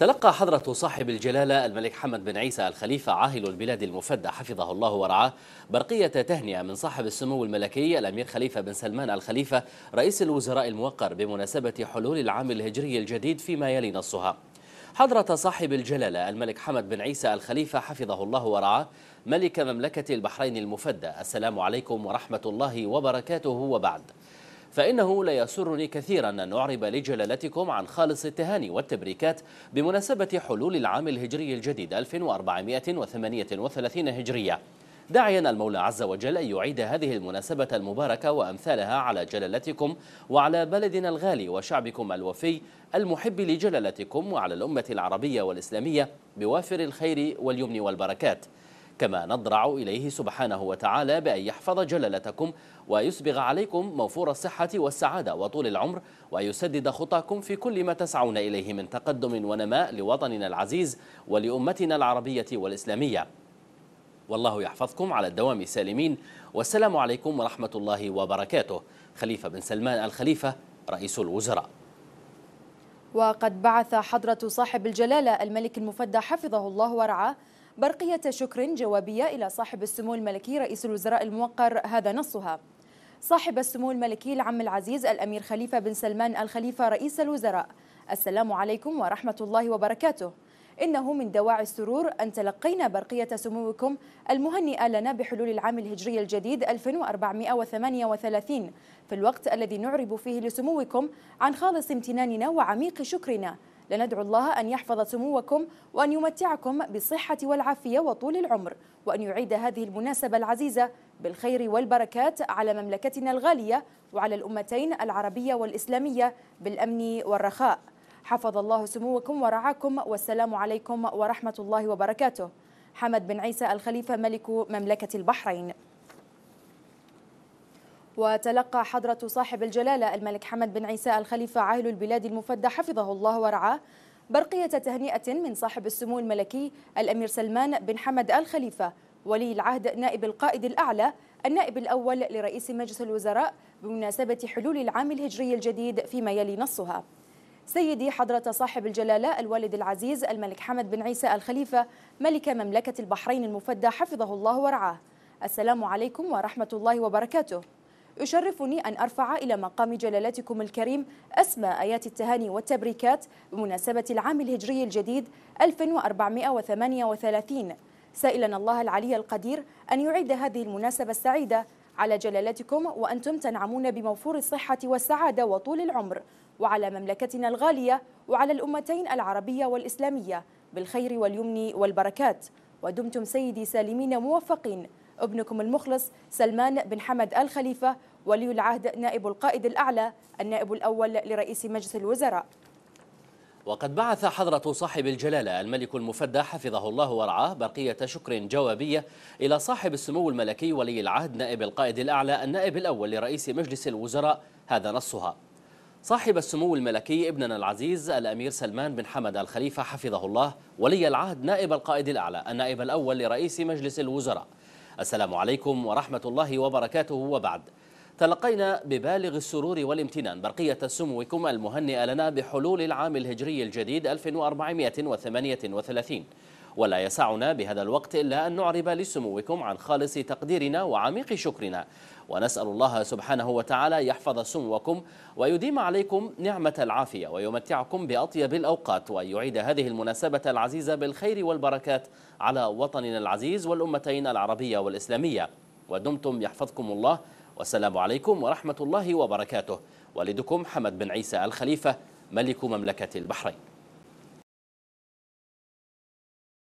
تلقى حضرة صاحب الجلالة الملك حمد بن عيسى الخليفة عاهل البلاد المفدى حفظه الله ورعاه برقية تهنئة من صاحب السمو الملكي الأمير خليفة بن سلمان الخليفة رئيس الوزراء الموقر بمناسبة حلول العام الهجري الجديد فيما يلي نصها حضرة صاحب الجلالة الملك حمد بن عيسى الخليفة حفظه الله ورعاه ملك مملكة البحرين المفدى السلام عليكم ورحمة الله وبركاته وبعد فإنه لا يسرني كثيرا أن أعرب لجلالتكم عن خالص التهاني والتبريكات بمناسبة حلول العام الهجري الجديد 1438 هجرية داعيا المولى عز وجل أن يعيد هذه المناسبة المباركة وأمثالها على جلالتكم وعلى بلدنا الغالي وشعبكم الوفي المحب لجلالتكم وعلى الأمة العربية والإسلامية بوافر الخير واليمن والبركات كما نضرع إليه سبحانه وتعالى بأن يحفظ جلالتكم ويسبغ عليكم موفور الصحة والسعادة وطول العمر ويسدد خطاكم في كل ما تسعون إليه من تقدم ونماء لوطننا العزيز ولأمتنا العربية والإسلامية والله يحفظكم على الدوام سالمين والسلام عليكم ورحمة الله وبركاته خليفة بن سلمان الخليفة رئيس الوزراء وقد بعث حضرة صاحب الجلالة الملك المفدى حفظه الله ورعاه برقية شكر جوابية إلى صاحب السمو الملكي رئيس الوزراء الموقر هذا نصها صاحب السمو الملكي العم العزيز الأمير خليفة بن سلمان الخليفة رئيس الوزراء السلام عليكم ورحمة الله وبركاته إنه من دواعي السرور أن تلقينا برقية سموكم المهنئة لنا بحلول العام الهجري الجديد 1438 في الوقت الذي نعرب فيه لسموكم عن خالص امتناننا وعميق شكرنا لندعو الله أن يحفظ سموكم وأن يمتعكم بالصحة والعافية وطول العمر وأن يعيد هذه المناسبة العزيزة بالخير والبركات على مملكتنا الغالية وعلى الأمتين العربية والإسلامية بالأمن والرخاء حفظ الله سموكم ورعاكم والسلام عليكم ورحمة الله وبركاته حمد بن عيسى الخليفة ملك مملكة البحرين وتلقى حضرة صاحب الجلالة الملك حمد بن عيسى الخليفة عاهل البلاد المفدى حفظه الله ورعاه برقية تهنئة من صاحب السمو الملكي الأمير سلمان بن حمد الخليفة ولي العهد نائب القائد الأعلى النائب الأول لرئيس مجلس الوزراء بمناسبة حلول العام الهجري الجديد فيما يلي نصها سيدي حضرة صاحب الجلالة الوالد العزيز الملك حمد بن عيسى الخليفة ملك مملكة البحرين المفدى حفظه الله ورعاه السلام عليكم ورحمة الله وبركاته يشرفني أن أرفع إلى مقام جلالتكم الكريم أسمى آيات التهاني والتبريكات بمناسبة العام الهجري الجديد 1438 سائلا الله العلي القدير أن يعيد هذه المناسبة السعيدة على جلالتكم وأنتم تنعمون بموفور الصحة والسعادة وطول العمر وعلى مملكتنا الغالية وعلى الأمتين العربية والإسلامية بالخير واليمن والبركات ودمتم سيدي سالمين موفقين ابنكم المخلص سلمان بن حمد الخليفة ولي العهد نائب القائد الأعلى النائب الأول لرئيس مجلس الوزراء وقد بعث حضرة صاحب الجلالة الملك المفدى حفظه الله ورعاه برقية شكر جوابية إلى صاحب السمو الملكي ولي العهد نائب القائد الأعلى النائب الأول لرئيس مجلس الوزراء هذا نصها صاحب السمو الملكي ابننا العزيز الأمير سلمان بن حمد الخليفة حفظه الله ولي العهد نائب القائد الأعلى النائب الأول لرئيس مجلس الوزراء السلام عليكم ورحمة الله وبركاته وبعد تلقينا ببالغ السرور والامتنان برقية سموكم المهنئة لنا بحلول العام الهجري الجديد 1438 ولا يسعنا بهذا الوقت إلا أن نعرب لسموكم عن خالص تقديرنا وعميق شكرنا ونسأل الله سبحانه وتعالى يحفظ سموكم ويديم عليكم نعمة العافية ويمتعكم بأطيب الأوقات ويعيد هذه المناسبة العزيزة بالخير والبركات على وطننا العزيز والأمتين العربية والإسلامية ودمتم يحفظكم الله والسلام عليكم ورحمة الله وبركاته والدكم حمد بن عيسى الخليفة ملك مملكة البحرين